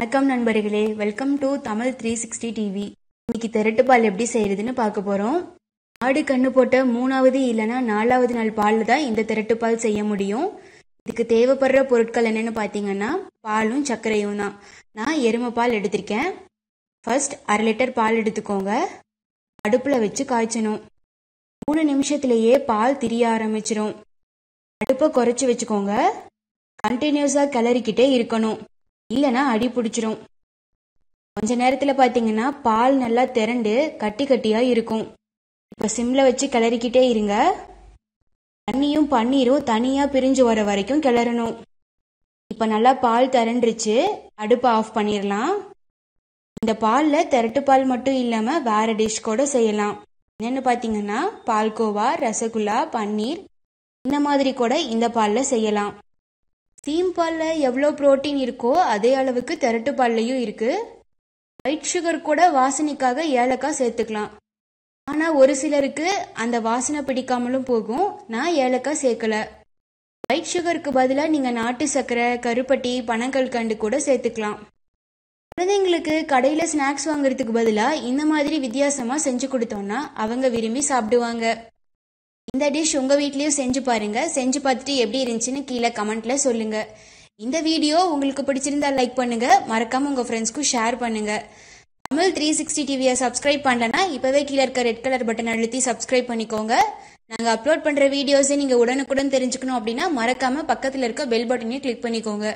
வணக்கம் நண்பர்களே welcome to Tamil three sixty TV இன்னைக்கு திரட்டுப்பால் எப்படி செய்யறதுன்னு பார்க்க போகிறோம் ஆடு கண்ணு போட்ட மூணாவது இல்லைன்னா நாலாவது நாள் பாலில் தான் இந்த பால் செய்ய முடியும் இதுக்கு தேவைப்படுற பொருட்கள் என்னென்னு பார்த்தீங்கன்னா பாலும் சர்க்கரையும் தான் நான் எருமை பால் எடுத்திருக்கேன் ஃபர்ஸ்ட் அரை லிட்டர் பால் எடுத்துக்கோங்க அடுப்பில் வச்சு காய்ச்சணும் மூணு நிமிஷத்துலேயே பால் திரிய ஆரம்பிச்சிரும் அடுப்பை குறைச்சி வச்சுக்கோங்க கண்டினியூஸாக கிளறிக்கிட்டே இருக்கணும் இல்லைன்னா அடி பிடிச்சிரும் கொஞ்ச நேரத்தில் பாத்தீங்கன்னா பால் நல்லா திரண்டு கட்டி கட்டியாக இருக்கும் இப்போ சிம்மில் வச்சு கிளறிக்கிட்டே இருங்க தண்ணியும் பன்னீரும் தனியாக பிரிஞ்சு வர வரைக்கும் கிளறணும் இப்போ நல்லா பால் திரண்டுச்சு அடுப்பை ஆஃப் பண்ணிடலாம் இந்த பாலில் திரட்டு பால் மட்டும் இல்லாமல் வேற டிஷ் கூட செய்யலாம் என்னென்னு பார்த்தீங்கன்னா பால்கோவா ரசகுல்லா பன்னீர் இந்த மாதிரி கூட இந்த பாலில் செய்யலாம் சீம் பாலில் எவ்வளோ புரோட்டீன் இருக்கோ அதே அளவுக்கு திரட்டு பால்லையும் இருக்குது ஒயிட் சுகர் கூட வாசனைக்காக ஏலக்காய் சேர்த்துக்கலாம் ஆனால் ஒரு சிலருக்கு அந்த வாசனை பிடிக்காமலும் போகும் நான் ஏலக்காய் சேர்க்கல ஒயிட் சுகருக்கு பதிலாக நீங்கள் நாட்டு சர்க்கரை கருப்பட்டி கண்டு கூட சேர்த்துக்கலாம் குழந்தைங்களுக்கு கடையில் ஸ்நாக்ஸ் வாங்குறதுக்கு பதிலாக இந்த மாதிரி வித்தியாசமாக செஞ்சு கொடுத்தோன்னா அவங்க விரும்பி சாப்பிடுவாங்க இந்த டிஷ் உங்கள் வீட்லேயும் செஞ்சு பாருங்கள் செஞ்சு பார்த்துட்டு எப்படி இருந்துச்சுன்னு கீழே கமெண்ட்டில் சொல்லுங்கள் இந்த வீடியோ உங்களுக்கு பிடிச்சிருந்தா லைக் பண்ணுங்கள் மறக்காமல் உங்கள் ஃப்ரெண்ட்ஸ்க்கும் ஷேர் பண்ணுங்கள் தமிழ் த்ரீ சிக்ஸ்டி டிவியை சப்ஸ்கிரைப் பண்ணலன்னா இப்போவே கீழே இருக்க ரெட் கலர் பட்டன் அழுத்தி சப்ஸ்கிரைப் பண்ணிக்கோங்க நாங்கள் அப்லோட் பண்ணுற வீடியோஸை நீங்கள் உடனுக்குடன் தெரிஞ்சுக்கணும் அப்படின்னா மறக்காமல் பக்கத்தில் இருக்க பெல் பட்டனையும் கிளிக் பண்ணிக்கோங்க